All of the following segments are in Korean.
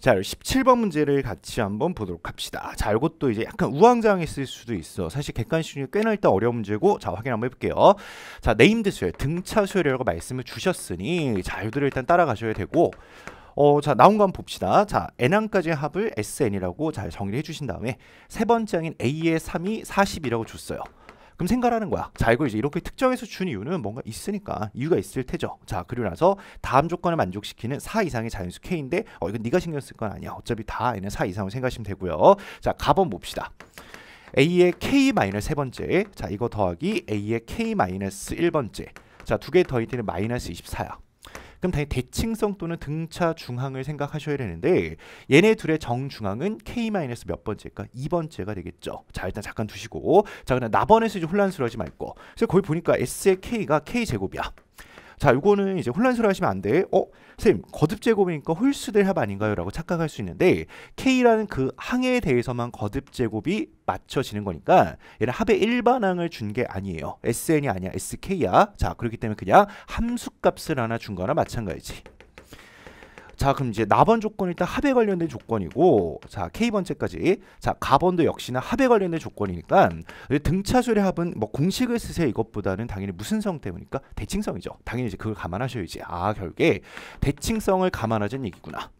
자, 17번 문제를 같이 한번 보도록 합시다. 자, 이것도 이제 약간 우왕좌왕했을 수도 있어. 사실 객관식 이 꽤나 일단 어려운 문제고, 자, 확인 한번 해볼게요. 자, 네임드 수열, 등차 수열이라고 말씀을 주셨으니, 자, 이들을 일단 따라가셔야 되고, 어, 자, 나온 거 한번 봅시다. 자, N항까지의 합을 SN이라고 잘 정리해 주신 다음에 세 번째 항인 A의 3이 40이라고 줬어요. 그럼 생가하는 거야. 자, 이걸 이제 이렇게 특정해서 준 이유는 뭔가 있으니까 이유가 있을 테죠. 자, 그리고 나서 다음 조건을 만족시키는 4 이상의 자연수 k인데 어 이건 네가 신경 쓸 건 아니야. 어차피 다 n 는4 이상으로 생각하시면 되고요. 자, 가번 봅시다. a의 k 마이너스 세 번째. 자, 이거 더하기 a의 k 마이너스 1번째. 자, 두 개 더해지는 마이너스 24야. 그럼 당연히 대칭성 또는 등차 중앙을 생각하셔야 되는데 얘네 둘의 정중앙은 k- 몇 번째일까? 2번째가 되겠죠. 자 일단 잠깐 두시고 자 그냥 나번에서 이제 혼란스러워하지 말고 그래서 거기 보니까 S의 K가 K제곱이야. 자, 요거는 이제 혼란스러워 하시면 안 돼. 어, 선생님, 거듭 제곱이니까 홀수될 합 아닌가요? 라고 착각할 수 있는데 K라는 그 항에 대해서만 거듭 제곱이 맞춰지는 거니까 얘는 합의 일반항을 준 게 아니에요. SN이 아니야. SK야. 자, 그렇기 때문에 그냥 함수값을 하나 준 거나 마찬가지 자 그럼 이제 나번 조건 이 일단 합에 관련된 조건이고 자 K번째까지 자 가번도 역시나 합에 관련된 조건이니까 등차수의 합은 뭐 공식을 쓰세요 이것보다는 당연히 무슨 성 때문이니까 대칭성이죠 당연히 이제 그걸 감안하셔야지 아 결국에 대칭성을 감안하자는 얘기구나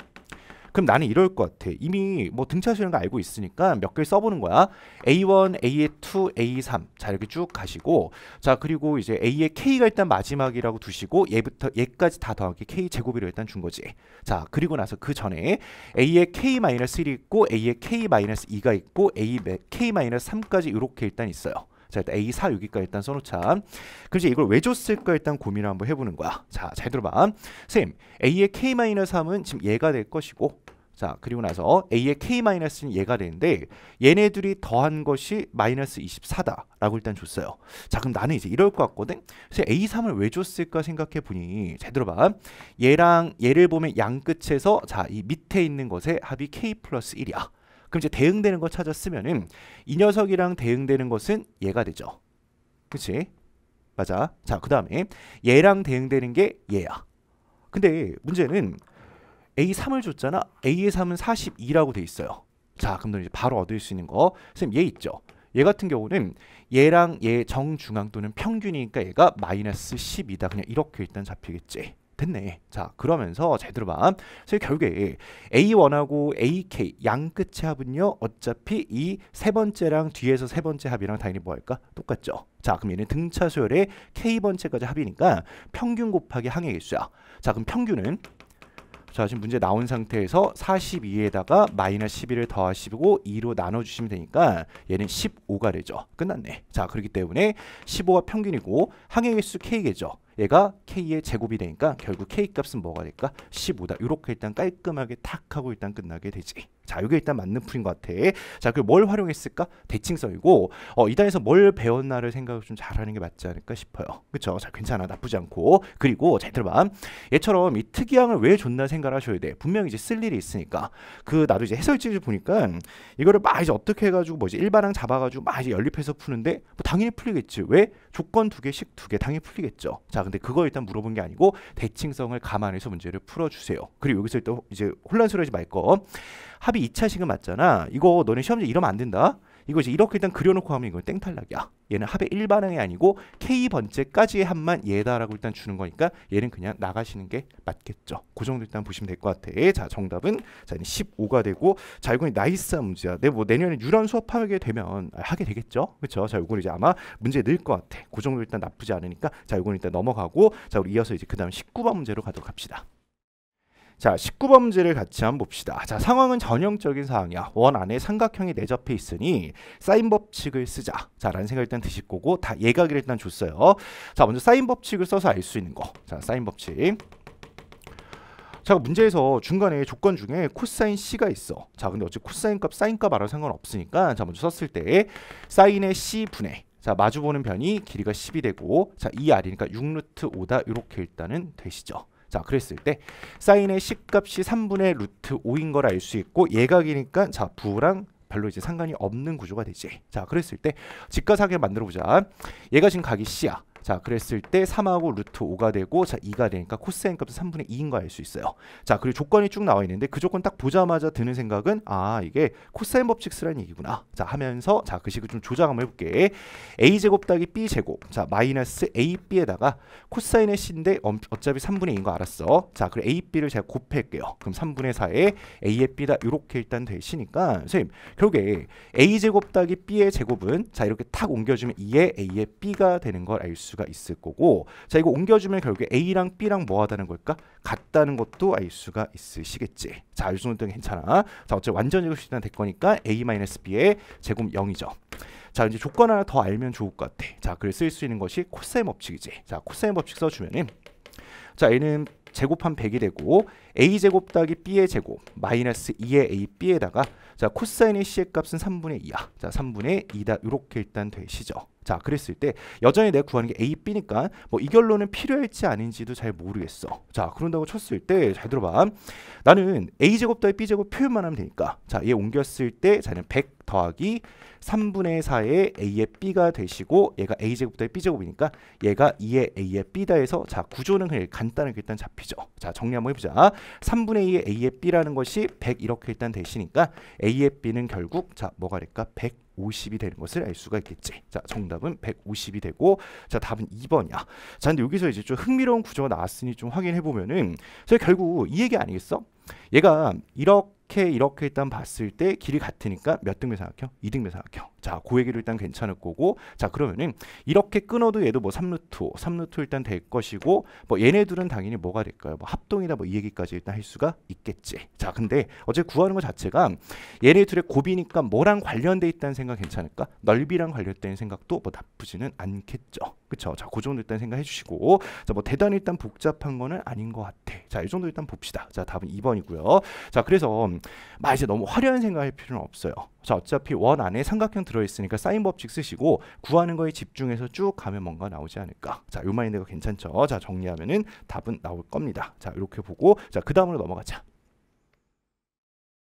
그럼 나는 이럴 것 같아. 이미 뭐 등차시는 거 알고 있으니까 몇 개를 써보는 거야. A1, A2, A3 자 이렇게 쭉 가시고 자 그리고 이제 A의 K가 일단 마지막이라고 두시고 얘부터 얘까지 다 더하기 K 제곱이로 일단 준 거지. 자 그리고 나서 그 전에 A의 K-1이 있고 A의 K-2가 있고 A 의 K-3까지 이렇게 일단 있어요. 자 일단 A4 여기까지 일단 써놓자 그럼 이제 이걸 왜 줬을까 일단 고민을 한번 해보는 거야 자 잘 들어봐 선생님 A의 K-3은 지금 얘가 될 것이고 자 그리고 나서 a의 k-는 얘가 되는데 얘네들이 더한 것이 마이너스 24다라고 일단 줬어요. 자 그럼 나는 이제 이럴 것 같거든. 그래서 a3을 왜 줬을까 생각해 보니 잘 들어봐. 얘랑 얘를 보면 양 끝에서 자 이 밑에 있는 것의 합이 k 플러스 1이야. 그럼 이제 대응되는 거찾았으면은이 녀석이랑 대응되는 것은 얘가 되죠. 그치? 맞아. 자 그 다음에 얘랑 대응되는 게 얘야. 근데 문제는 A3을 줬잖아. A의 3은 42라고 돼 있어요. 자, 그럼 이제 바로 얻을 수 있는 거. 선생님 얘 있죠. 얘 같은 경우는 얘랑 얘 정중앙 또는 평균이니까 얘가 마이너스 10이다. 그냥 이렇게 일단 잡히겠지. 됐네. 자, 그러면서 제 들어봐. 그래서 결국에 A1하고 AK 양 끝의 합은요. 어차피 이 세 번째랑 뒤에서 세 번째 합이랑 당연히 뭐 할까? 똑같죠. 자, 그럼 얘는 등차 수열의 K번째까지 합이니까 평균 곱하기 항의 개수야. 자, 그럼 평균은 자, 지금 문제 나온 상태에서 42에다가 마이너스 11을 더하시고 2로 나눠주시면 되니까 얘는 15가 되죠. 끝났네. 자, 그렇기 때문에 15가 평균이고 항해횟수 K겠죠. 얘가 K의 제곱이 되니까 결국 K값은 뭐가 될까? 15다. 이렇게 일단 깔끔하게 탁 하고 일단 끝나게 되지. 자, 이게 일단 맞는 풀인 것 같아. 자, 그리고 뭘 활용했을까? 대칭성이고 어, 이단에서 뭘 배웠나를 생각을 좀 잘하는 게 맞지 않을까 싶어요. 그쵸 자, 괜찮아. 나쁘지 않고. 그리고 잘 들어봐. 얘처럼 이 특이항을 왜 줬나 생각하셔야 돼. 분명히 이제 쓸 일이 있으니까. 그 나도 이제 해설지를 보니까 이거를 막 이제 어떻게 해 가지고 뭐지? 일반항 잡아 가지고 막 이제 연립해서 푸는데 뭐 당연히 풀리겠지. 왜? 조건 두 개씩 두 개 당연히 풀리겠죠. 자, 근데 그거 일단 물어본 게 아니고 대칭성을 감안해서 문제를 풀어 주세요. 그리고 여기서 또 이제 혼란스러워지말 거. 합의 2차 시급 맞잖아. 이거 너네 시험지 이러면 안 된다. 이거 이제 이렇게 일단 그려놓고 하면 이건 땡탈락이야. 얘는 합의 1반응이 아니고 K번째까지의 합만 얘다라고 일단 주는 거니까 얘는 그냥 나가시는 게 맞겠죠. 그 정도 일단 보시면 될 것 같아. 자, 정답은 자, 15가 되고 자, 이건 나이스한 문제야. 내뭐 네, 내년에 유런 수업 하게 되면 아, 하게 되겠죠. 그렇죠? 자, 이건 이제 아마 문제 늘 것 같아. 그 정도 일단 나쁘지 않으니까 자, 이건 일단 넘어가고 자, 우리 이어서 이제 그다음 19번 문제로 가도록 합시다. 자, 19범죄를 같이 한번 봅시다. 자, 상황은 전형적인 상황이야. 원 안에 삼각형이 내접해 있으니 사인 법칙을 쓰자. 자, 라는 생각 일단 드실 거고 다 예각을 일단 줬어요. 자, 먼저 사인 법칙을 써서 알 수 있는 거. 자, 사인 법칙. 자 문제에서 중간에 조건 중에 코사인 C가 있어 자 근데 어차피 코사인 값 사인 값 알아도 상관없으니까 자 먼저 썼을 때 사인의 C분의 자 마주보는 변이 길이가 10이 되고 자이 r 이니까 6루트 5다 이렇게 일단은 되시죠 자 그랬을 때 사인의 식값이 3분의 루트 5인 걸 알 수 있고 예각이니까 자 부랑 별로 이제 상관이 없는 구조가 되지. 자, 그랬을 때 직가사계 만들어 보자. 얘가 지금 각이 C야. 자 그랬을 때 3하고 루트 5가 되고 자 2가 되니까 코스인 값은 3분의 2인 거 알 수 있어요. 자 그리고 조건이 쭉 나와 있는데 그 조건 딱 보자마자 드는 생각은 아 이게 코사인 법칙 스라는 얘기구나. 자 하면서 자그 식을 좀 조작 한번 해볼게. a 제곱 따기 b 제곱 자 마이너스 a b에다가 코사인의 c인데 어차피 3분의 2인 거 알았어. 자 그리고 a b를 제가 곱할게요. 그럼 3분의 4에 a의 b다 이렇게 일단 되시니까 선생님 결국에 a 제곱 따기 b의 제곱은 자 이렇게 탁 옮겨주면 2에 a의 b가 되는 걸알수 수가 있을 거고 자 이거 옮겨주면 결국에 A랑 B랑 뭐 하다는 걸까? 같다는 것도 알 수가 있으시겠지 자알수는등 괜찮아 자 어차피 완전 읽을 수 있다는 될 거니까 A-B의 제곱 0이죠 자 이제 조건 하나 더 알면 좋을 것 같아 자 그걸 쓸수 있는 것이 코사인 법칙이지 자 코사인 법칙 써주면은 자 얘는 제곱한 100이 되고 a제곱 따기 b의 제곱 마이너스 2의 ab에다가 자 코사인의 c의 값은 3분의 2야 자 3분의 2다 이렇게 일단 되시죠 자 그랬을 때 여전히 내가 구하는 게 A, B니까 뭐 이 결론은 필요할지 아닌지도 잘 모르겠어. 자 그런다고 쳤을 때 잘 들어봐. 나는 A 제곱 더해 B 제곱 표현만 하면 되니까 자 얘 옮겼을 때 자는 100 더하기 3분의 4의 A의 B가 되시고 얘가 A 제곱 더해 B 제곱이니까 얘가 2의 A의 B다 해서 자 구조는 그냥 간단하게 일단 잡히죠. 자 정리 한번 해보자. 3분의 2의 A의 B라는 것이 100 이렇게 일단 되시니까 A의 B는 결국 자 뭐가 될까? 100 150이 되는 것을 알 수가 있겠지. 자, 정답은 150이 되고 자, 답은 2번이야. 자, 근데 여기서 이제 좀 흥미로운 구조가 나왔으니 좀 확인해 보면은 결국 이 얘기 아니겠어? 얘가 1억 이렇게 이렇게 일단 봤을 때 길이 같으니까 몇 등배 사각형? 2등배 사각형. 자, 그 얘기도 일단 괜찮을 거고 자, 그러면은 이렇게 끊어도 얘도 뭐 3루트, 3루트 일단 될 것이고 뭐 얘네들은 당연히 뭐가 될까요? 뭐 합동이다 뭐 이 얘기까지 일단 할 수가 있겠지. 자, 근데 어제 구하는 거 자체가 얘네들의 곱이니까 뭐랑 관련돼 있다는 생각 괜찮을까? 넓이랑 관련된 생각도 뭐 나쁘지는 않겠죠. 그쵸? 자, 그 정도 일단 생각해 주시고. 자, 뭐 대단히 일단 복잡한 거는 아닌 것 같아. 자, 이 정도 일단 봅시다. 자, 답은 2번이고요. 자, 그래서 막 음, 아, 이제 너무 화려한 생각할 필요는 없어요. 자, 어차피 원 안에 삼각형 들어있으니까 사인 법칙 쓰시고 구하는 거에 집중해서 쭉 가면 뭔가 나오지 않을까. 자, 요 마인드가 괜찮죠? 자, 정리하면은 답은 나올 겁니다. 자, 이렇게 보고 자, 그 다음으로 넘어가자.